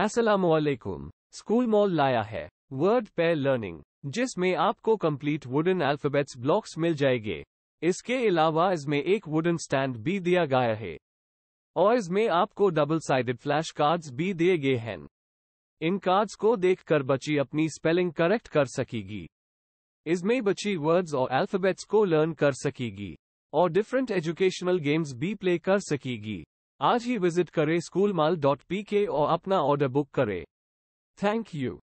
असलकुम school mall लाया है वर्ड पेयर लर्निंग जिसमें आपको कंप्लीट वुडन अल्फाबेट्स ब्लॉक्स मिल जाएंगे इसके अलावा इसमें एक वुडन स्टैंड भी दिया गया है और इसमें आपको डबल साइडेड फ्लैश कार्ड्स भी दिए गए हैं इन कार्ड्स को देखकर बच्ची अपनी स्पेलिंग करेक्ट कर सकेगी इसमें बच्ची वर्ड्स और अल्फाबेट्स को लर्न कर सकेगी और डिफरेंट एजुकेशनल गेम्स भी प्ले कर सकेगी आज ही विजिट करें स्कूल माल डॉट और अपना ऑर्डर बुक करें थैंक यू